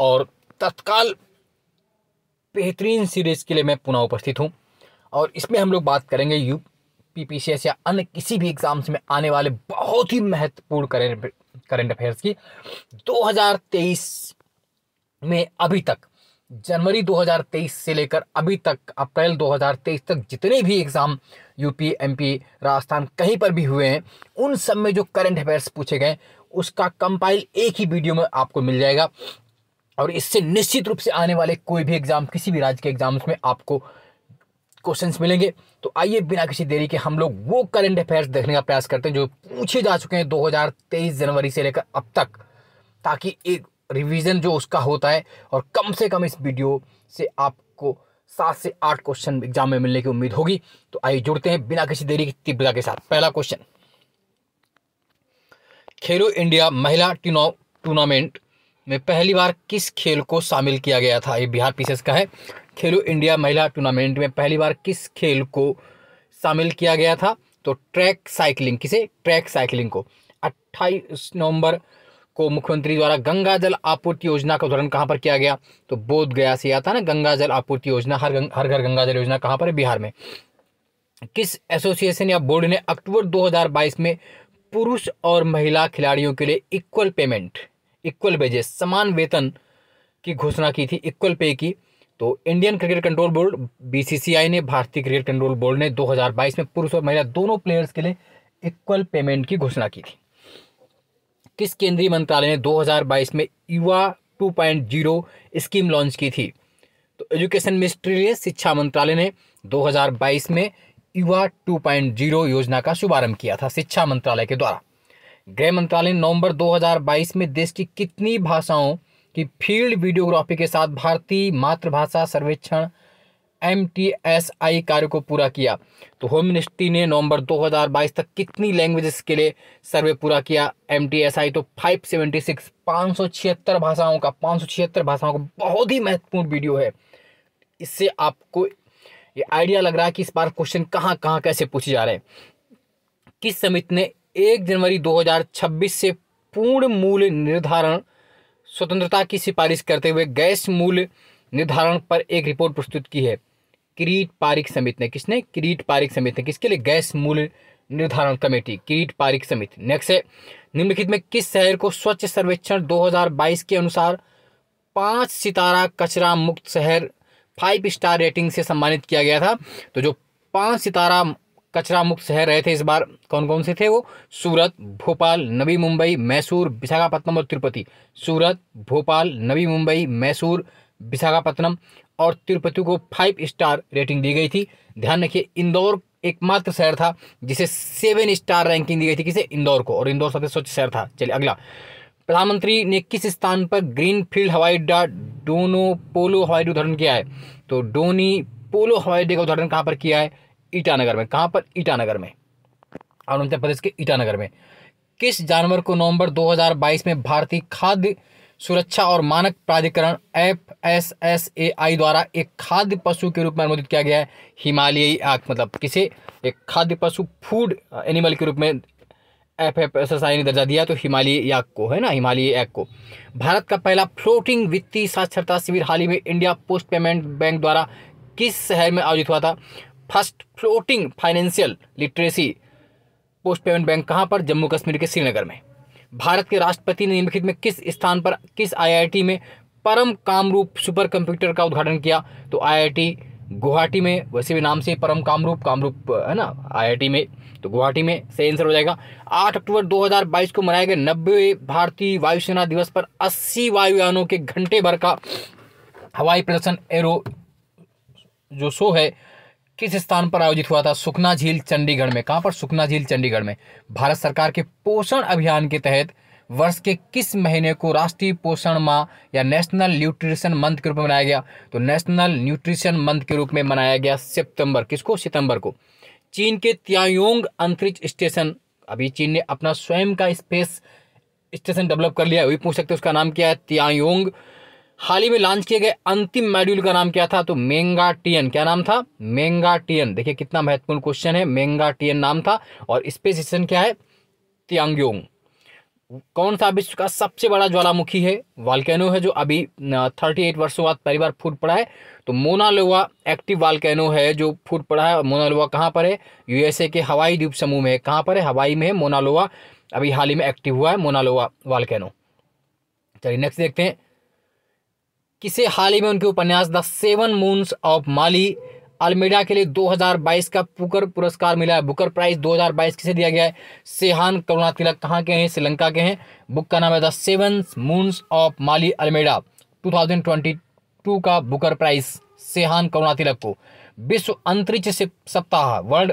और तत्काल बेहतरीन सीरीज़ के लिए मैं पुनः उपस्थित हूँ और इसमें हम लोग बात करेंगे U P P C S या अन्य किसी भी एग्ज़ाम्स में आने वाले बहुत ही महत्वपूर्ण करेंट करेंट अफेयर्स की 2023 में अभी तक जनवरी 2023 से लेकर अभी तक अप्रैल 2023 तक जितने भी एग्ज़ाम यूपी एमपी राजस्थान कहीं पर भी हुए हैं उन सब में जो करंट अफेयर्स पूछे गए उसका कंपाइल एक ही वीडियो में आपको मिल जाएगा और इससे निश्चित रूप से आने वाले कोई भी एग्ज़ाम किसी भी राज्य के एग्ज़ाम्स में आपको क्वेश्चंस मिलेंगे तो आइए बिना किसी देरी के हम लोग वो करंट अफेयर्स देखने का प्रयास करते हैं जो पूछे जा चुके हैं 2023 जनवरी से लेकर अब तक ताकि एक रिवीजन जो उसका होता है और कम से कम इस वीडियो से आपको सात से आठ क्वेश्चन एग्जाम में मिलने की उम्मीद होगी तो आइए जुड़ते हैं बिना किसी देरी की तीव्रता के साथ पहला क्वेश्चन खेलो इंडिया महिला टूर्नामेंट में पहली बार किस खेल को शामिल किया गया था ये बिहार पीसेस का है खेलो इंडिया महिला टूर्नामेंट में पहली बार किस खेल को शामिल किया गया था तो ट्रैक साइकिलिंग किसे ट्रैक साइकिलिंग को 28 नवंबर को मुख्यमंत्री द्वारा गंगा जल आपूर्ति योजना का उदाहरण कहाँ पर किया गया तो बोध गया से आता ना गंगा जल आपूर्ति योजना हर गंग, हर घर गंगा जल योजना कहाँ पर है बिहार में किस एसोसिएशन या बोर्ड ने अक्टूबर 2022 में पुरुष और महिला खिलाड़ियों के लिए इक्वल पेमेंट इक्वल वेजेस समान वेतन की घोषणा की थी इक्वल पे की तो Indian cricket control board BCCI ने भारतीय क्रिकेट कंट्रोल बोर्ड ने 2022 में पुरुष और महिला दोनों प्लेयर्स के लिए इक्वल पेमेंट की घोषणा की थी किस केंद्रीय मंत्रालय ने 2022 में युवा 2.0 स्कीम लॉन्च की थी तो एजुकेशन मिनिस्ट्री ने शिक्षा मंत्रालय ने 2022 में युवा 2.0 योजना का शुभारंभ किया था शिक्षा मंत्रालय के द्वारा गृह मंत्रालय ने नवंबर 2022 में देश की कितनी भाषाओं की फील्ड वीडियोग्राफी के साथ भारतीय मातृभाषा सर्वेक्षण एम कार्य को पूरा किया तो होम मिनिस्ट्री ने नवंबर 2022 तक कितनी लैंग्वेजेस के लिए सर्वे पूरा किया एम तो 576 576 भाषाओं का 576 भाषाओं का बहुत ही महत्वपूर्ण वीडियो है इससे आपको ये आइडिया लग रहा है कि इस बार क्वेश्चन कहाँ कहाँ कैसे पूछे जा रहे हैं किस समिति ने एक जनवरी 2026 से पूर्ण मूल्य निर्धारण स्वतंत्रता की सिफारिश करते हुए गैस मूल्य निर्धारण पर एक रिपोर्ट प्रस्तुत की है किरीट पारिक समिति ने किसने किरीट पारिक समिति ने किसके लिए गैस मूल्य निर्धारण कमेटी किरीट पारिक समिति नेक्स्ट है निम्नलिखित में किस शहर को स्वच्छ सर्वेक्षण 2022 के अनुसार पांच सितारा कचरा मुक्त शहर फाइव स्टार रेटिंग से सम्मानित किया गया था तो जो पांच सितारा कचरा मुक्त शहर रहे थे इस बार कौन कौन से थे वो सूरत भोपाल नवी मुंबई मैसूर विशाखापट्टनम और तिरुपति सूरत भोपाल नवी मुंबई मैसूर विशाखापत्तनम और तिरुपति को फाइव स्टार रेटिंग दी गई थी ध्यान रखिए इंदौर एकमात्र शहर था जिसे सेवन स्टार रैंकिंग दी गई थी किसे इंदौर को और इंदौर सबसे स्वच्छ शहर था चलिए अगला प्रधानमंत्री ने किस स्थान पर ग्रीन फील्ड हवाई अड्डा डोनो पोलो हवाई अड्डा उद्घाटन किया है तो डोनी पोलो हवाई अड्डे का उद्घाटन कहाँ पर किया है ईटानगर में कहाँ पर ईटानगर में अरुणाचल प्रदेश के ईटानगर में किस जानवर को नवंबर 2022 में भारतीय खाद्य सुरक्षा और मानक प्राधिकरण F S S A I द्वारा एक खाद्य पशु के रूप में अनुमोदित किया गया है हिमालयी आख मतलब किसे एक खाद्य पशु फूड एनिमल के रूप में F F S S I ने दर्जा दिया तो हिमालयी याक को है ना हिमालयी ऐक को भारत का पहला फ्लोटिंग वित्तीय साक्षरता शिविर हाल ही में इंडिया पोस्ट पेमेंट बैंक द्वारा किस शहर में आयोजित हुआ था first floating financial literacy post payment bank कहाँ पर जम्मू कश्मीर के श्रीनगर में भारत के राष्ट्रपति ने निम्नलिखित में किस स्थान पर किस आईआईटी में परम कामरूप सुपर कंप्यूटर का उद्घाटन किया तो आईआईटी गुवाहाटी में वैसे भी नाम से परम कामरूप कामरूप है ना आईआईटी में तो गुवाहाटी में सही आंसर हो जाएगा 8 अक्टूबर 2022 को मनाए गए नब्बे भारतीय वायुसेना दिवस पर 80 वायुयानों के घंटे भर का हवाई प्रदर्शन एरो जो शो है किस स्थान पर आयोजित हुआ था सुखना झील चंडीगढ़ में कहां पर सुखना झील चंडीगढ़ में भारत सरकार के पोषण अभियान के तहत वर्ष के किस महीने को राष्ट्रीय पोषण माह या नेशनल न्यूट्रिशन मंथ के रूप में मनाया गया तो नेशनल न्यूट्रिशन मंथ के रूप में मनाया गया सितंबर किसको सितंबर को चीन के त्यायोंग अंतरिक्ष स्टेशन अभी चीन ने अपना स्वयं का स्पेस स्टेशन डेवलप कर लिया वही पूछ सकते उसका नाम क्या है त्यायोंग हाल ही में लॉन्च किए गए अंतिम मॉड्यूल का नाम क्या था तो मेंगा टीएन क्या नाम था मेंगा टीएन देखिए कितना महत्वपूर्ण क्वेश्चन है मेंगा टीएन नाम था और स्पेस स्टेशन क्या है त्यांग्योंग कौन सा विश्व का सबसे बड़ा ज्वालामुखी है वालकैनो है जो अभी थर्टी एट वर्षों बाद पहली बार फूट पड़ा है तो मोनालोवा एक्टिव वालकैनो है जो फूट पड़ा है मोनालोवा कहाँ पर है यूएसए के हवाई द्वीप समूह में है कहाँ पर है हवाई में है मोनालोवा अभी हाल ही में एक्टिव हुआ है मोनालोवा वालकैनो चलिए नेक्स्ट देखते हैं किसे हाल ही में उनके उपन्यास the seven moons of Maali Almeida के लिए 2022 का पुकर पुरस्कार मिला है बुकर प्राइज 2022 किसे दिया गया है सेहान करुणा तिलक कहाँ के हैं श्रीलंका के हैं बुक का नाम है the seven moons of Maali Almeida 2022 का बुकर प्राइज सेहान करुणा तिलक को विश्व अंतरिक्ष सप्ताह वर्ल्ड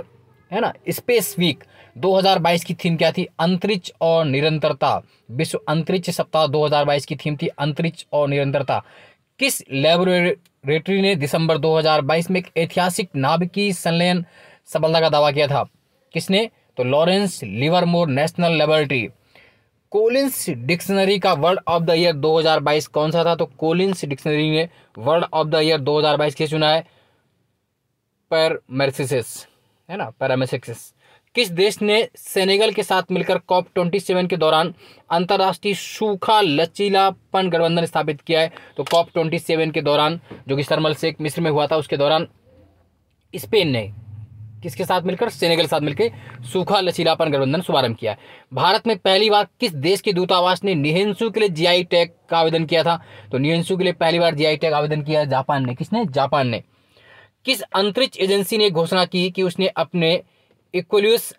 है ना स्पेस वीक 2022 की थीम क्या थी अंतरिक्ष और निरंतरता विश्व अंतरिक्ष सप्ताह 2022 की थीम थी अंतरिक्ष और निरंतरता किस लेबोरेटरी ने दिसंबर 2022 में एक ऐतिहासिक नाभिकीय संलयन सफलता का दावा किया था किसने तो Lawrence Livermore National Laboratory Collins Dictionary का वर्ड ऑफ द ईयर 2022 कौन सा था तो कोलिंस डिक्शनरी ने वर्ड ऑफ द ईयर 2022 के चुना है पैरमेरसिस है ना पैरामेसिक्सिस किस देश ने सेनेगल के साथ मिलकर कॉप ट्वेंटी सेवन के दौरान अंतर्राष्ट्रीय सूखा लचीलापन गठबंधन स्थापित किया है तो कॉप ट्वेंटी सेवन के दौरान जो कि सरमल शेख मिस्र में हुआ था उसके दौरान स्पेन ने किसके साथ मिलकर सेनेगल के साथ मिलकर सूखा लचीलापन गठबंधन शुभारंभ किया भारत में पहली बार किस देश के दूतावास ने निहेंसू के लिए जीआई टैग का आवेदन किया था तो निहेंसू के लिए पहली बार जीआई टैग आवेदन किया जापान ने किसने जापान ने किस अंतरिक्ष एजेंसी ने घोषणा की कि उसने अपने इक्वलियस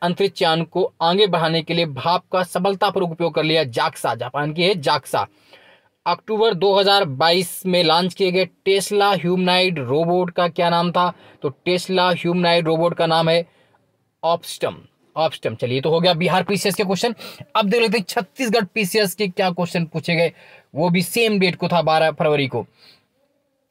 यान को आगे बढ़ाने के लिए भाप का सफलतापूर्वक उपयोग कर लिया जाक्सा जापान की है जाक्सा अक्टूबर 2022 में लॉन्च किए गए टेस्ला ह्यूमनाइड रोबोट का क्या नाम था तो टेस्ला ह्यूमनाइड रोबोट का नाम है ऑप्स्टम ऑप्स्टम चलिए तो हो गया बिहार पीसीएस के क्वेश्चन अब देख लेते हैं छत्तीसगढ़ पीसीएस के क्या क्वेश्चन पूछे गए वो भी सेम डेट को था बारह फरवरी को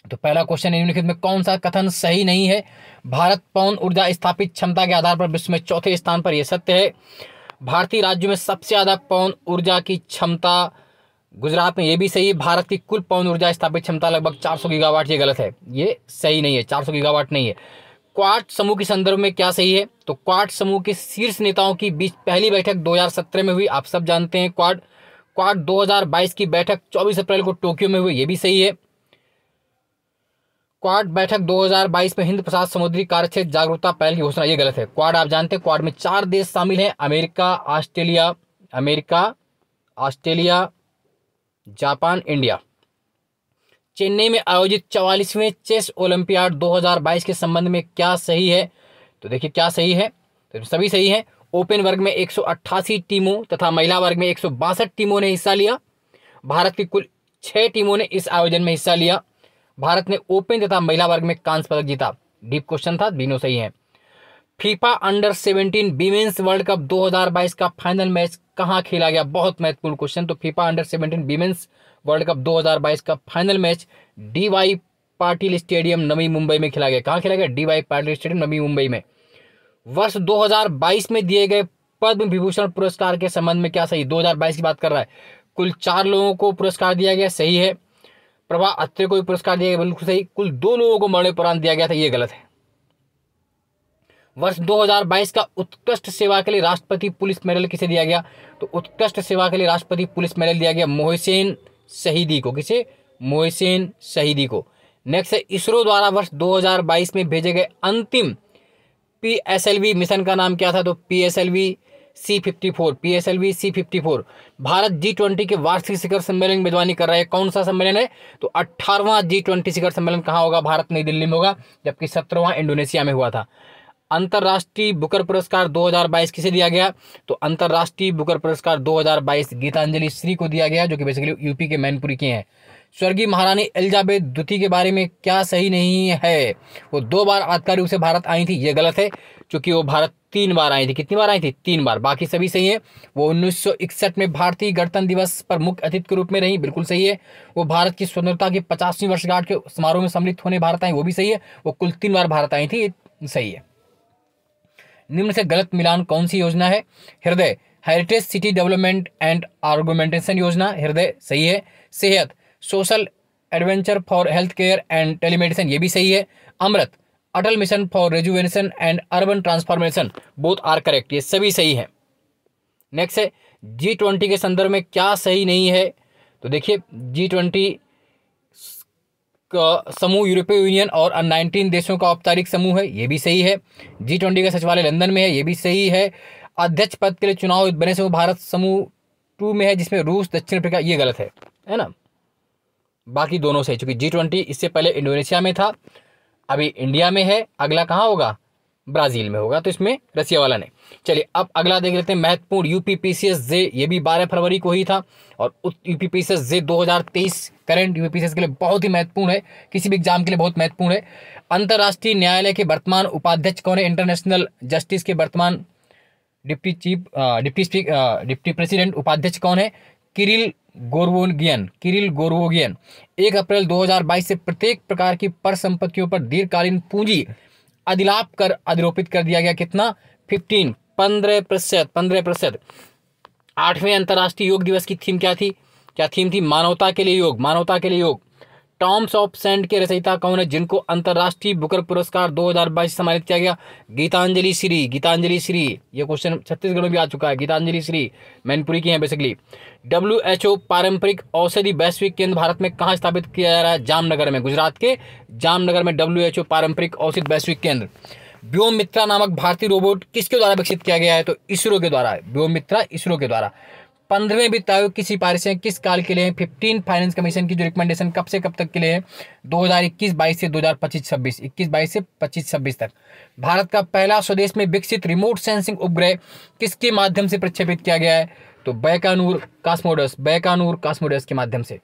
तो पहला क्वेश्चन निम्नलिखित में कौन सा कथन सही नहीं है भारत पवन ऊर्जा स्थापित क्षमता के आधार पर विश्व में चौथे स्थान पर यह सत्य है भारतीय राज्यों में सबसे ज़्यादा पवन ऊर्जा की क्षमता गुजरात में ये भी सही है भारत की कुल पवन ऊर्जा स्थापित क्षमता लगभग 400 गीगावाट ये गलत है ये सही नहीं है 400 गीगावाट नहीं है क्वाट समूह के संदर्भ में क्या सही है तो क्वाट समूह के शीर्ष नेताओं की बीच पहली बैठक 2017 में हुई आप सब जानते हैं दो हजार 2022 की बैठक 24 अप्रैल को टोक्यो में हुई ये भी सही है क्वाड बैठक 2022 में हिंद प्रशांत समुद्री कार्यक्षेत्र जागरूकता पहल की घोषणा ये गलत है क्वाड आप जानते हैं क्वाड में चार देश शामिल हैं America Australia America Australia Japan India Chennai में आयोजित चवालीसवें चेस ओलंपियाड 2022 के संबंध में क्या सही है तो देखिए क्या सही है तो सभी सही है ओपन वर्ग में एक टीमों तथा महिला वर्ग में एक टीमों ने हिस्सा लिया भारत की कुल छह टीमों ने इस आयोजन में हिस्सा लिया भारत ने ओपन तथा महिला वर्ग में कांस्य पदक जीता डीप क्वेश्चन था तीनों सही है FIFA under seventeen women's world cup 2022 का फाइनल मैच कहाँ खेला गया बहुत महत्वपूर्ण क्वेश्चन तो FIFA under seventeen women's world cup 2022 का final match DY Patil stadium Navi Mumbai में खेला गया कहाँ खेला गया डीवाई पाटिल स्टेडियम नवी मुंबई में वर्ष 2022 में दिए गए पद्म विभूषण पुरस्कार के संबंध में क्या सही 2022 की बात कर रहा है कुल चार लोगों को पुरस्कार दिया गया सही है प्रभा अत्रे को भी पुरस्कार दिया गया बिल्कुल सही कुल दो लोगों को मरणोपरांत दिया गया था यह गलत है वर्ष 2022 का उत्कृष्ट सेवा के लिए राष्ट्रपति पुलिस मेडल किसे दिया गया तो उत्कृष्ट सेवा के लिए राष्ट्रपति पुलिस मेडल दिया गया मोहसेन शहीदी को किसे मोहसेन शहीदी को नेक्स्ट है इसरो द्वारा वर्ष 2022 में भेजे गए अंतिम पीएसएलवी मिशन का नाम क्या था तो PSLV C fifty four P S L V C fifty four Bharat G twenty के वार्षिक शिखर सम्मेलन की मेजबानी कर रहा है कौन सा सम्मेलन है तो अट्ठारहवां जी ट्वेंटी शिखर सम्मेलन कहाँ होगा भारत नई दिल्ली में होगा जबकि सत्रहवां इंडोनेशिया में हुआ था अंतर्राष्ट्रीय बुकर पुरस्कार 2022 किसे दिया गया तो अंतर्राष्ट्रीय बुकर पुरस्कार 2022 गीतांजलि श्री को दिया गया जो कि बेसिकली यूपी के मैनपुरी के हैं स्वर्गीय महारानी एलिजाबेथ द्वितीय के बारे में क्या सही नहीं है वो दो बार आधिकारिक से भारत आई थी ये गलत है क्योंकि वो भारत तीन बार आई थी कितनी बार आई थी तीन बार बाकी सभी सही है वो उन्नीस में भारतीय गणतंत्र दिवस पर मुख्य अतिथि के रूप में रही बिल्कुल सही है वो भारत की स्वतंत्रता की पचासवीं वर्षगांठ के समारोह में सम्मिलित होने भारत आई वो भी सही है वो कुल तीन बार भारत आई थी सही है निम्न से गलत मिलान कौन सी योजना है Hriday heritage city development and augmentation योजना हृदय सही है Sehat social adventure for health care and telemedicine ये भी सही है Amrut Atal mission for rejuvenation and urban transformation both are correct ये सभी सही है नेक्स्ट है जी ट्वेंटी के संदर्भ में क्या सही नहीं है तो देखिए जी ट्वेंटी समूह यूरोपीय यूनियन और नाइनटीन देशों का औपचारिक समूह है ये भी सही है जी ट्वेंटी का सचिवालय लंदन में है ये भी सही है अध्यक्ष पद के लिए चुनाव बने समूह भारत समूह टू में है जिसमें रूस दक्षिण अफ्रीका ये गलत है है ना बाकी दोनों से चूंकि जी ट्वेंटी इससे पहले इंडोनेशिया में था अभी इंडिया में है अगला कहाँ होगा ब्राज़ील में होगा तो इसमें रसिया वाला नहीं चलिए अब अगला देख लेते हैं महत्वपूर्ण U P P C S J ये भी बारह फरवरी को ही था और U P P C S J दो हज़ार तेईस current U P P C S के लिए बहुत ही महत्वपूर्ण है किसी भी एग्जाम के लिए बहुत महत्वपूर्ण है अंतर्राष्ट्रीय न्यायालय के वर्तमान उपाध्यक्ष कौन है इंटरनेशनल जस्टिस के वर्तमान deputy chief deputy deputy president उपाध्यक्ष कौन है किरिल गोरवोगियन किरिल गोरवोगियन एक अप्रैल 2022 से प्रत्येक प्रकार की पर पर दीर्घकालीन पूंजी अधिलाप कर अधिरोपित कर दिया गया कितना फिफ्टीन पंद्रह प्रतिशत पंद्रह प्रतिशत आठवें अंतर्राष्ट्रीय योग दिवस की थीम क्या थी क्या थीम थी मानवता के लिए योग मानवता के लिए योग टॉम्स ऑफ सेंड के रचयिता कौन है जिनको अंतर्राष्ट्रीय बुकर पुरस्कार 2022 सम्मानित किया गया गीतांजलि श्री गीतांजलि श्री ये क्वेश्चन छत्तीसगढ़ में भी आ चुका है गीतांजलि श्री मैनपुरी की हैं बेसिकली डब्ल्यू पारंपरिक औषधि वैश्विक केंद्र भारत में कहाँ स्थापित किया जा रहा है जामनगर में गुजरात के जामनगर में डब्ल्यू पारंपरिक औषधि वैश्विक केंद्र व्योमित्रा नामक भारतीय रोबोट किसके द्वारा विकसित किया गया है तो इसरो के द्वारा व्योमित्रा इसरो के द्वारा पंद्रहवें वित्त आयोग की सिफारिशें किस काल के लिए हैं फिफ्टीन फाइनेंस कमीशन की जो रिकमेंडेशन कब से कब तक के लिए हैं दो हज़ार इक्कीस बाईस से दो हज़ार पच्चीस छब्बीस इक्कीस बाईस से पच्चीस छब्बीस तक भारत का पहला स्वदेश में विकसित रिमोट सेंसिंग उपग्रह किसके माध्यम से प्रक्षेपित किया गया है तो बैकानूर कास्मोडस बैकानूर कास्मोडस के माध्यम से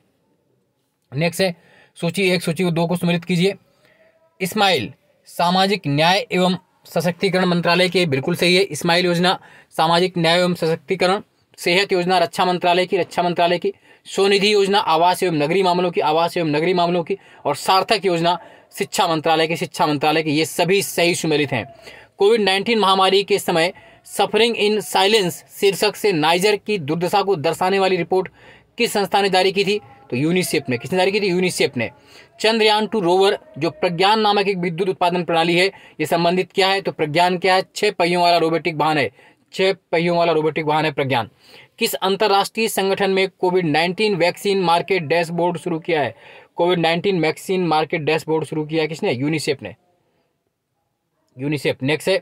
नेक्स्ट है सूची एक सूची को दो को सम्मिलित कीजिए इस्माइल सामाजिक न्याय एवं सशक्तिकरण मंत्रालय के बिल्कुल सही है इस्माइल योजना सामाजिक न्याय एवं सशक्तिकरण सेहत योजना रक्षा मंत्रालय की रक्षा मंत्रालय की स्वनिधि योजना आवास एवं नगरी मामलों की आवास एवं नगरी मामलों की और सार्थक योजना शिक्षा मंत्रालय की शिक्षा मंत्रालय की ये सभी सही सुमेलित हैं कोविड नाइन्टीन महामारी के समय सफरिंग इन साइलेंस शीर्षक से नाइजर की दुर्दशा को दर्शाने वाली रिपोर्ट किस संस्था ने जारी की थी तो यूनिसेफ ने किसने जारी की थी यूनिसेफ ने चंद्रयान टू रोवर जो प्रज्ञान नामक एक विद्युत उत्पादन प्रणाली है ये संबंधित क्या है तो प्रज्ञान क्या है छह पहियों वाला रोबोटिक वाहन है छह पहियों वाला रोबोटिक वाहन है प्रज्ञान किस अंतर्राष्ट्रीय संगठन में covid nineteen vaccine market dashboard शुरू किया है covid nineteen vaccine market dashboard शुरू किया है किसने यूनिसेफ ने यूनिसेफ नेक्स्ट है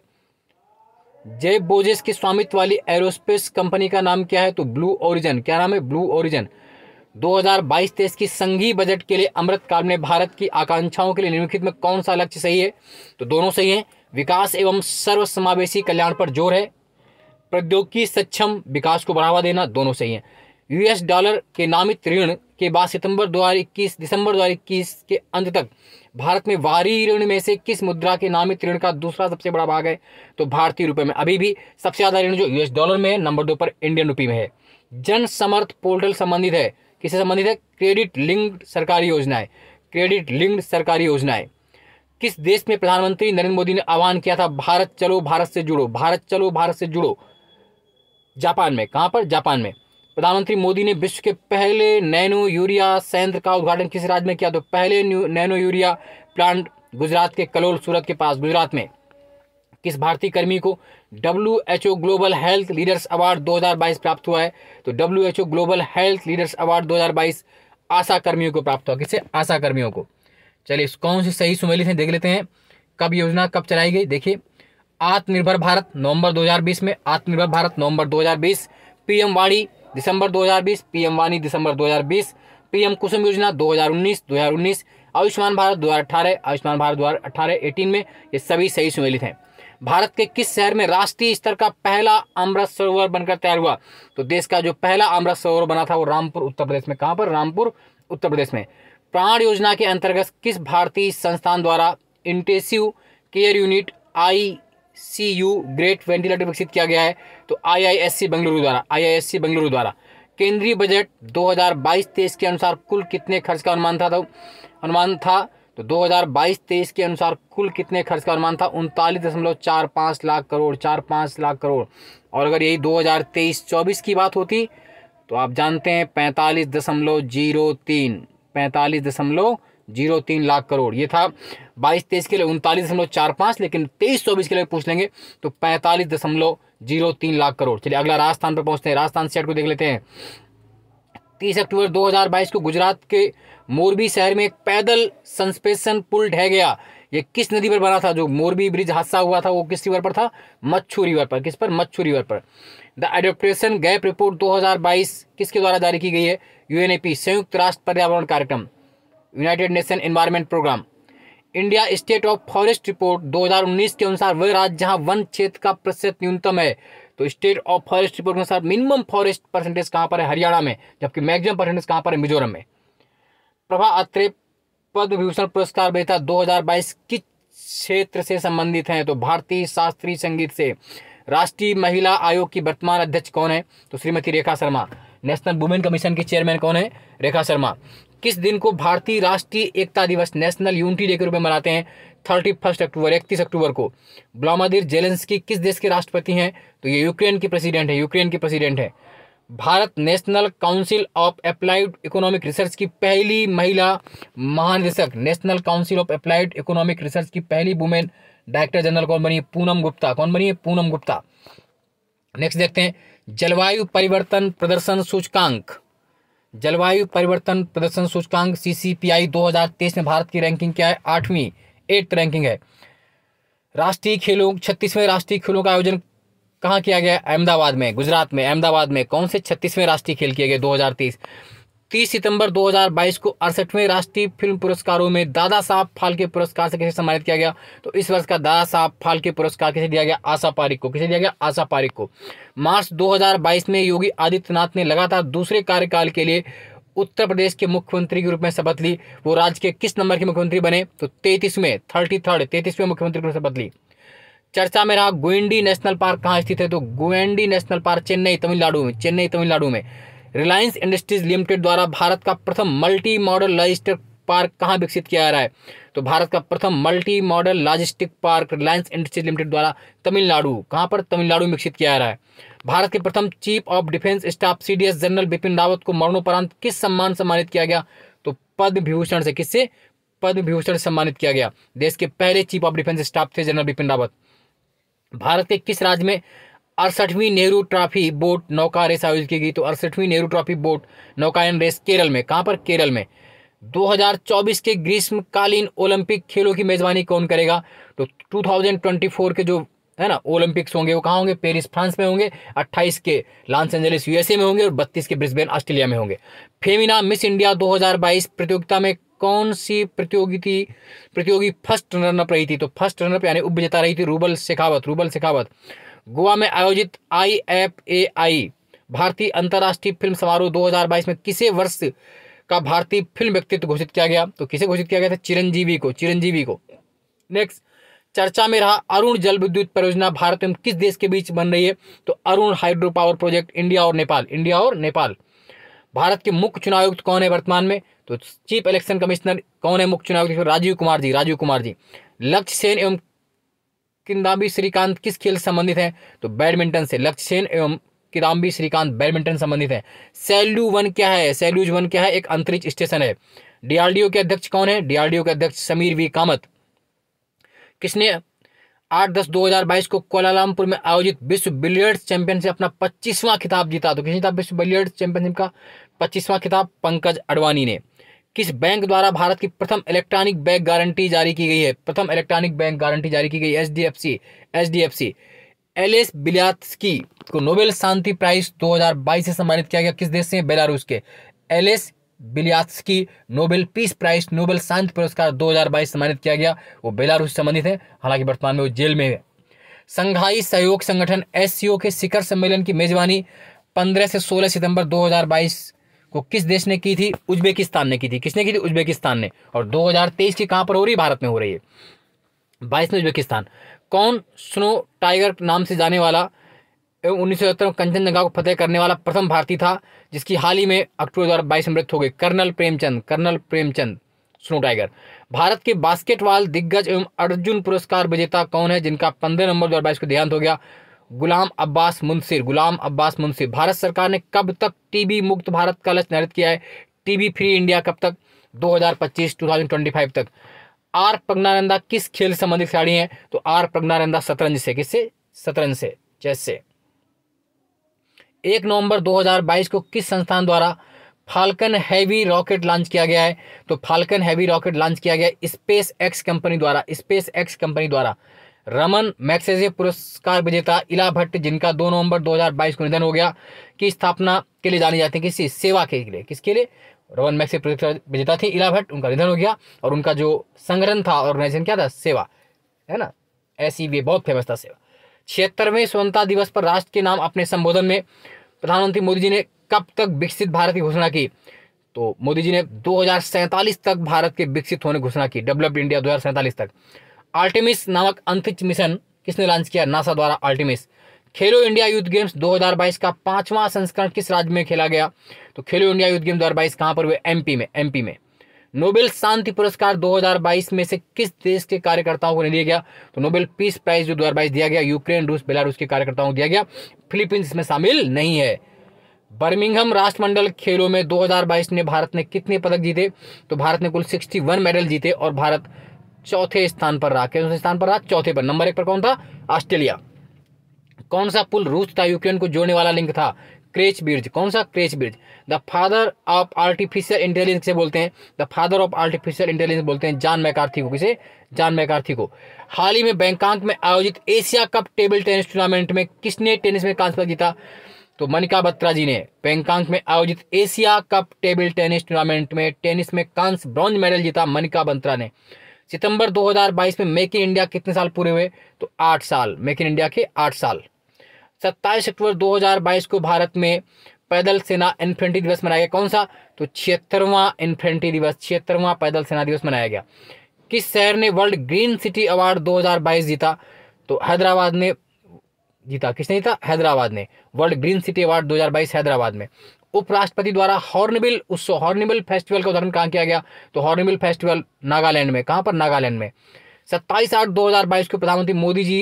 जेब बोजेस की स्वामित्व वाली एरोस्पेस कंपनी का नाम क्या है तो ब्लू ओरिजन क्या नाम है ब्लू ओरिजन 2022-23 की संघीय बजट के लिए अमृतकाल में भारत की आकांक्षाओं के लिए निम्नलिखित में कौन सा लक्ष्य सही है तो दोनों सही हैं विकास एवं सर्वसमावेशी कल्याण पर जोर है प्रौद्योगिकी सक्षम विकास को बढ़ावा देना दोनों सही है यूएस डॉलर के नामित ऋण के बाद सितंबर 2021 दिसंबर 2021 के अंत तक भारत में वारी ऋण में से किस मुद्रा के नामित ऋण का दूसरा सबसे बड़ा भाग है तो भारतीय रुपए में अभी भी सबसे ज़्यादा ऋण जो यूएस डॉलर में है नंबर दो पर इंडियन रुपी में है जन समर्थ पोर्टल संबंधित है किससे संबंधित है क्रेडिट लिंक्ड सरकारी है क्रेडिट लिंक्ड सरकारी है किस देश में प्रधानमंत्री नरेंद्र मोदी ने आह्वान किया था भारत चलो भारत से जुड़ो भारत चलो भारत से जुड़ो जापान में कहाँ पर जापान में प्रधानमंत्री मोदी ने विश्व के पहले नैनो यूरिया संयंत्र का उद्घाटन किस राज्य में किया तो पहले नैनो यूरिया प्लांट गुजरात के कलोल सूरत के पास गुजरात में किस भारतीय कर्मी को W H O global health leaders award 2022 प्राप्त हुआ है तो W H O global health leaders award 2022 ASHA कर्मियों को प्राप्त हुआ किसे आशा कर्मियों को चलिए कौन सी सही सुमेलित हैं देख लेते हैं कब योजना कब चलाई गई देखिए आत्मनिर्भर भारत नवंबर 2020 में आत्मनिर्भर भारत नवंबर 2020 पीएम वाणी दिसंबर 2020 पीएम वानी दिसंबर 2020 पीएम कुसुम योजना 2019 2019 आयुष्मान भारत 2018 आयुष्मान भारत 2018 18 में ये सभी सही सुमेलित हैं भारत के किस शहर में राष्ट्रीय स्तर का पहला अमृत सरोवर बनकर तैयार हुआ तो देश का जो पहला अमृत सरोवर बना था वो रामपुर उत्तर प्रदेश में कहाँ पर रामपुर उत्तर प्रदेश में प्राण योजना के अंतर्गत किस भारतीय संस्थान द्वारा intensive care unit I C U grade ventilator विकसित किया गया है तो आईआईएससी बेंगलुरु द्वारा आईआईएससी बेंगलुरु द्वारा केंद्रीय बजट 2022-23 के अनुसार कुल कितने खर्च का अनुमान था तो अनुमान था तो 2022-23 के अनुसार कुल कितने खर्च का अनुमान था उनतालीस दशमलव चार पाँच लाख करोड़ चार पाँच लाख करोड़ और अगर यही तेईस चौबीस की बात होती तो आप जानते हैं पैंतालीस दशमलव जीरो तीन पैंतालीस दशमलव जीरो तीन लाख करोड़ ये था बाईस तेईस के लिए उनतालीस दशमलव चार पाँच लेकिन तेईस चौबीस के लिए पूछ लेंगे तो पैंतालीस दशमलव जीरो तीन लाख करोड़ चलिए अगला राजस्थान पर पहुंचते हैं राजस्थान सेट को देख लेते हैं तीस अक्टूबर 2022 को गुजरात के मोरबी शहर में एक पैदल संस्पेशन पुल ढह गया ये किस नदी पर बना था जो मोरबी ब्रिज हादसा हुआ था वो किस रिवर पर था मच्छू रिवर पर किस पर मच्छू रिवर पर द एडोप्टेशन गैप रिपोर्ट 2022 किसके द्वारा जारी की गई है यूएनएपी संयुक्त राष्ट्र पर्यावरण कार्यक्रम united nation environment programme India state of forest report 2019 के अनुसार वह राज्य जहां वन क्षेत्र का प्रतिशत न्यूनतम है तो स्टेट ऑफ फॉरेस्ट रिपोर्ट के अनुसार मिनिमम फॉरेस्ट परसेंटेज कहां पर है हरियाणा में जबकि मैक्सिमम परसेंटेज कहां पर है मिजोरम में प्रभा अत्रे पद्म विभूषण पुरस्कार बेहतर दो किस क्षेत्र से संबंधित हैं तो भारतीय शास्त्रीय संगीत से राष्ट्रीय महिला आयोग की वर्तमान अध्यक्ष कौन है तो Shrimati Rekha Sharma national women commission की चेयरमैन कौन है रेखा शर्मा किस दिन को भारतीय राष्ट्रीय एकता दिवस नेशनल यूनिटी डे के रूप में मनाते हैं थर्टी फर्स्ट अक्टूबर इकतीस अक्टूबर को ब्लामादिर जेलेंस्की किस देश के राष्ट्रपति हैं तो ये यूक्रेन के प्रेसिडेंट है यूक्रेन के प्रेसिडेंट है Bharat national council of applied economic research की पहली महिला महानिदेशक national council of applied economic research की पहली वुमेन डायरेक्टर जनरल कौन बनी है पूनम गुप्ता कौन बनी है पूनम गुप्ता नेक्स्ट देखते हैं जलवायु परिवर्तन प्रदर्शन सूचकांक जलवायु परिवर्तन प्रदर्शन सूचकांक सी सी पी आई दो हजार तेईस में भारत की रैंकिंग क्या है आठवीं एट रैंकिंग है राष्ट्रीय खेलों छत्तीसवें राष्ट्रीय खेलों का आयोजन कहाँ किया गया अहमदाबाद में गुजरात में अहमदाबाद में कौन से छत्तीसवें राष्ट्रीय खेल किए गए दो हजार तेईस तीस सितंबर 2022 को अड़सठवें राष्ट्रीय फिल्म पुरस्कारों में दादा साहब फाल्के पुरस्कार से किसे सम्मानित किया गया तो इस वर्ष का दादा साहब फाल्के पुरस्कार किसे दिया गया आशा पारिक को किसे दिया गया आशा पारिक को मार्च 2022 में योगी आदित्यनाथ ने लगातार दूसरे कार्यकाल के लिए उत्तर प्रदेश के मुख्यमंत्री के रूप में शपथ ली वो राज्य के किस नंबर के मुख्यमंत्री बने तो तैतीसवें थर्टी थर्ड तैतीसवें मुख्यमंत्री के शपथ ली चर्चा में रहा गोएंडी नेशनल पार्क कहाँ स्थित है तो गोएंडी नेशनल पार्क चेन्नई तमिलनाडु में चेन्नई तमिलनाडु में रिलायंस इंडस्ट्रीज लिमिटेड द्वारा भारत का प्रथम मल्टी मॉडल लॉजिस्टिक पार्क कहाँ विकसित किया जा रहा है तो भारत का प्रथम multi modal logistic park Reliance Industries Limited द्वारा तमिलनाडु कहाँ पर तमिलनाडु विकसित किया जा रहा है भारत के प्रथम चीफ ऑफ डिफेंस स्टाफ सी जनरल बिपिन रावत को मरणोपरांत किस सम्मान सम्मानित किया गया तो पद्म विभूषण से किससे पद्म विभूषण सम्मानित किया गया देश के पहले चीफ ऑफ डिफेंस स्टाफ थे जनरल बिपिन रावत भारत के किस राज्य में अड़सठवीं नेहरू ट्रॉफी बोट नौका रेस आयोजित की गई तो अड़सठवीं नेहरू ट्रॉफी बोट नौकायन रेस केरल में कहाँ पर केरल में 2024 के ग्रीष्मकालीन ओलंपिक खेलों की मेज़बानी कौन करेगा तो 2024 के जो है ना ओलंपिक्स होंगे वो कहाँ होंगे पेरिस फ्रांस में होंगे 28 के लॉस एंजलिस यूएसए में होंगे और 32 के ब्रिस्बेन ऑस्ट्रेलिया में होंगे फेमिना मिस इंडिया 2022 प्रतियोगिता में कौन सी प्रतियोगिता प्रतियोगी फर्स्ट रनअप रही थी तो फर्स्ट रनअप यानी उप विजेता रही थी रूबल शेखावत रूबल शेखावत गोवा में आयोजित आई एफ ए आई भारतीय अंतर्राष्ट्रीय फिल्म समारोह 2022 में किसे वर्ष का भारतीय फिल्म व्यक्तित्व घोषित किया गया तो किसे घोषित किया गया था चिरंजीवी को चिरंजीवी को नेक्स्ट चर्चा में रहा अरुण जल विद्युत परियोजना भारत एवं किस देश के बीच बन रही है तो Arun hydro power project India और नेपाल इंडिया और नेपाल भारत के मुख्य चुनाव आयुक्त कौन है वर्तमान में तो चीफ इलेक्शन कमिश्नर कौन है मुख्य चुनाव आयुक्त राजीव कुमार जी राजीव कुमार जी लक्ष्य सेन एवं किदाम्बी श्रीकांत किस खेल से संबंधित है तो बैडमिंटन से लक्ष्य सेन एवं किदाम्बी श्रीकांत बैडमिंटन संबंधित है सैल्यू वन क्या है सैल्यूज वन क्या है एक अंतरिक्ष स्टेशन है डीआरडीओ के अध्यक्ष कौन है डीआरडीओ के अध्यक्ष समीर वी कामत किसने आठ दस दो हजार बाईस को कोलालमपुर में आयोजित विश्व बिलियर्ड्स चैंपियनशिप अपना पच्चीसवां खिताब जीता तो किसने था विश्व बिलियर्ड्स चैंपियनशिप का पच्चीसवां खिताब पंकज अडवाणी ने किस बैंक द्वारा भारत की प्रथम इलेक्ट्रॉनिक बैंक गारंटी जारी की गई है प्रथम इलेक्ट्रॉनिक बैंक गारंटी जारी की गई H D F C H D F C को नोबेल शांति प्राइज 2022 से सम्मानित किया गया किस देश से बेलारूस के Ales Bialiatski Nobel peace prize Nobel शांति पुरस्कार 2022 सम्मानित किया गया वो बेलारूस से संबंधित है हालांकि वर्तमान में वो जेल में है संघाई सहयोग संगठन एस के शिखर सम्मेलन की मेजबानी पंद्रह से सोलह सितंबर 2022 को किस देश ने की थी उज्बेकिस्तान ने की थी किसने की थी उज्बेकिस्तान ने और 2023 की कहां पर हो रही भारत में हो रही है बाईस में उज्बेकिस्तान कौन स्नो टाइगर नाम से जाने वाला उन्नीस सौ सत्तर कंचनजंगा को फतेह करने वाला प्रथम भारतीय था जिसकी हाल ही में अक्टूबर दो हज़ार बाईस में मृत्यु हो गई colonel Premchand colonel Premchand snow tiger Bharat के बास्केटबॉल दिग्गज एवं अर्जुन पुरस्कार विजेता कौन है जिनका पंद्रह नंबर दो को देहांत हो गया गुलाम अब्बास मुंसिर गुलाम अब्बास मुंसिर भारत सरकार ने कब तक टीबी मुक्त भारत का लक्ष्य निर्धारित किया है टीबी फ्री इंडिया कब तक 2025 2025 तक आर प्रज्ञानंदा किस खेल संबंधित खिलाड़ी हैं तो आर प्रज्ञानंदा शतरंज से किससे शतरंज से चेस से एक नवंबर 2022 को किस संस्थान द्वारा फाल्कन हैवी रॉकेट लॉन्च किया गया है तो फाल्कन हैवी रॉकेट लॉन्च किया गया स्पेस एक्स कंपनी द्वारा स्पेस एक्स कंपनी द्वारा रमन मैक्सेजे पुरस्कार विजेता इला भट्ट जिनका 2 नवंबर 2022 को निधन हो गया की स्थापना के लिए जानी जाती है किसी सेवा के लिए किसके लिए रमन मैक्से पुरस्कार विजेता थी इला भट्ट उनका निधन हो गया और उनका जो संगठन था ऑर्गेनाइजेशन क्या था सेवा है ना ऐसी भी बहुत फेमस था सेवा छिहत्तरवें स्वतंत्रता दिवस पर राष्ट्र के नाम अपने संबोधन में प्रधानमंत्री मोदी जी ने कब तक विकसित भारत की घोषणा की तो मोदी जी ने दो तक भारत के विकसित होने घोषणा की डेवलप्ड इंडिया दो तक आर्टिमिस नामक अंतरिक्ष मिशन किसने लॉन्च किया नासा द्वारा आर्टिमिस खेलो इंडिया यूथ गेम्स 2022 का पांचवा संस्करण किस राज्य में खेला गया तो खेलो इंडिया यूथ गेम्स 2022 कहां पर हुए एमपी में एमपी में नोबेल शांति पुरस्कार 2022 में से किस देश के कार्यकर्ताओं को नहीं दिया गया तो नोबेल पीस प्राइज जो दो दिया गया यूक्रेन रूस बेलारूस के कार्यकर्ताओं को दिया गया फिलीपींस में शामिल नहीं है बर्मिंघम राष्ट्रमंडल खेलों में 2022 में भारत ने कितने पदक जीते तो भारत ने कुल 61 मेडल जीते और भारत चौथे स्थान पर रहा कौन से स्थान पर रहा चौथे पर नंबर एक पर कौन था ऑस्ट्रेलिया कौन सा पुल रूस था यूक्रेन को जोड़ने वाला लिंक था क्रेच ब्रिज कौन सा क्रेच ब्रिज the father of artificial intelligence से बोलते हैं the father of artificial intelligence बोलते हैं जान मैकार्थी को किसे जान मैकार्थी को हाल ही में बैंकॉक में आयोजित Asia cup table tennis tournament में किसने टेनिस में कांस्य पदक जीता तो मनिका बत्रा जी ने बैंकॉक में आयोजित Asia cup table tennis tournament में टेनिस में कांस्य ब्रॉन्ज मेडल जीता मनिका बत्रा ने सितंबर 2022 में मेक इन इंडिया कितने साल पूरे हुए तो आठ साल मेक इन इंडिया के आठ साल सत्ताईस अक्टूबर 2022 को भारत में पैदल सेना इन्फेंट्री दिवस मनाया गया कौन सा तो छिहत्तरवां इन्फेंट्री दिवस छिहत्तरवां पैदल सेना दिवस मनाया गया किस शहर ने वर्ल्ड ग्रीन सिटी अवार्ड 2022 जीता तो हैदराबाद ने जीता किसने जीता हैदराबाद ने world green city award 2022 Hyderabad में उपराष्ट्रपति द्वारा हॉर्नबिल उस हॉर्नबिल फेस्टिवल का उदाहरण कहाँ किया गया तो हॉर्नबिल फेस्टिवल नागालैंड में कहाँ पर नागालैंड में सत्ताईस आठ दो हज़ार बाईस को प्रधानमंत्री मोदी जी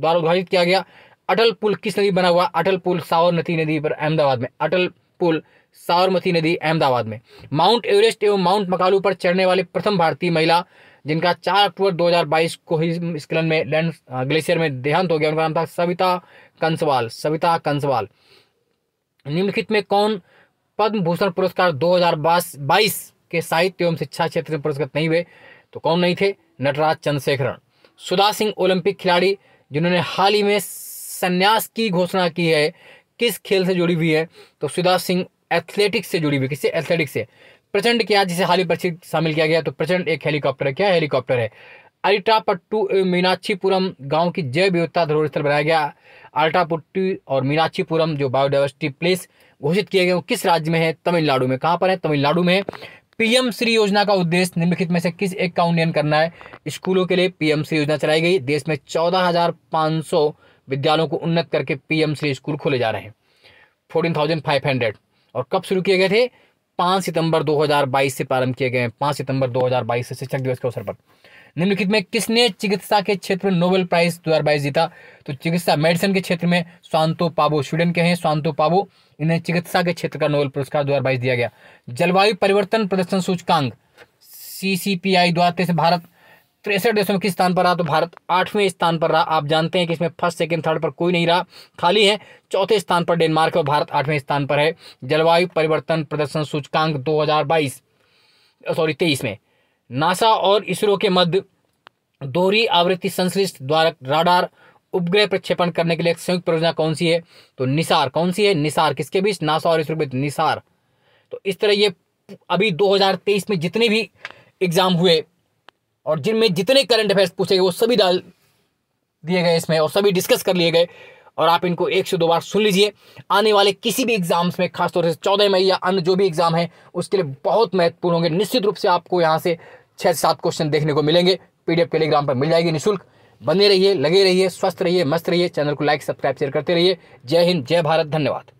द्वारा उद्घाटित किया गया अटल पुल किस नदी बना हुआ अटल पुल सावरमती नदी पर अहमदाबाद में अटल पुल सावरमती नदी अहमदाबाद में माउंट एवरेस्ट एवं माउंट मकालू पर चढ़ने वाली प्रथम भारतीय महिला जिनका 4 अक्टूबर 2022 को ही स्कलन में लैंड ग्लेशियर में देहांत हो गया उनका नाम था सविता कंसवाल सविता कंसवाल निम्नलिखित में कौन पद्म भूषण पुरस्कार दो हजार बाईस के साहित्य एवं शिक्षा क्षेत्र में पुरस्कृत नहीं हुए तो कौन नहीं थे नटराज चंद्रशेखरन सुधा सिंह ओलंपिक खिलाड़ी जिन्होंने हाल ही में संन्यास की घोषणा की है किस खेल से जुड़ी हुई है तो सुधा सिंह एथलेटिक्स से जुड़ी हुई किससे एथलेटिक्स से प्रचंड क्या जिसे हाल ही पर शामिल किया गया तो प्रचंड एक हेलीकॉप्टर है क्या हेलीकॉप्टर है अरिटापट्टू मीनाक्षीपुरम गांव की जैव विविधता धरोहर स्थल बनाया गया अल्टापुट्टी और मीनाक्षीपुरम जो बायोडाइवर्सिटी प्लेस घोषित किए गए किस राज्य में है तमिलनाडु में कहाँ पर है तमिलनाडु में पीएम श्री योजना का उद्देश्य निम्नलिखित में से किस एक का उन्नयन करना है स्कूलों के लिए पीएम श्री योजना चलाई गई देश में चौदह हजार पाँच सौ विद्यालयों को उन्नत करके पीएम श्री स्कूल खोले जा रहे हैं फोर्टीन थाउजेंड फाइव हंड्रेड और कब शुरू किए गए थे पाँच सितंबर 2022 से प्रारंभ किए गए हैं पाँच सितंबर 2022 से शिक्षक दिवस के अवसर पर निम्नलिखित में किसने चिकित्सा के क्षेत्र में नोबेल प्राइज दो जीता तो चिकित्सा मेडिसिन के क्षेत्र में स्वांतो पाबो स्वीडन के हैं स्वांतो पाबो इन्हें चिकित्सा के क्षेत्र का नोबेल पुरस्कार दो दिया गया जलवायु परिवर्तन प्रदर्शन सूचकांक सी सी पी आई द्वारा तेईस भारत तिरसठ देशों में किस स्थान पर रहा तो भारत आठवें स्थान पर रहा आप जानते हैं कि इसमें फर्स्ट सेकंड थर्ड पर कोई नहीं रहा खाली है चौथे स्थान पर डेनमार्क और भारत आठवें स्थान पर है जलवायु परिवर्तन प्रदर्शन सूचकांक 2022 सॉरी तेईस में नासा और इसरो के मध्य दोहरी आवृत्ति संश्लिष्ट द्वारक राडार उपग्रह प्रक्षेपण करने के लिए संयुक्त परियोजना कौन सी है तो निसार कौन सी है निसार किसके बीच नासा और इसरो के बीच निसार तो इस तरह ये अभी 2023 में जितने भी एग्ज़ाम हुए और जिनमें जितने करंट अफेयर्स पूछे गए वो सभी डाल दिए गए इसमें और सभी डिस्कस कर लिए गए और आप इनको एक से दो बार सुन लीजिए आने वाले किसी भी एग्ज़ाम्स में खासतौर से चौदह मई या अन्य जो भी एग्ज़ाम है उसके लिए बहुत महत्वपूर्ण होंगे निश्चित रूप से आपको यहाँ से छः सात क्वेश्चन देखने को मिलेंगे पीडीएफ टेलीग्राम पर मिल जाएगी निःशुल्क बने रहिए लगे रहिए स्वस्थ रहिए मस्त रहिए चैनल को लाइक सब्सक्राइब शेयर करते रहिए जय हिंद जय भारत धन्यवाद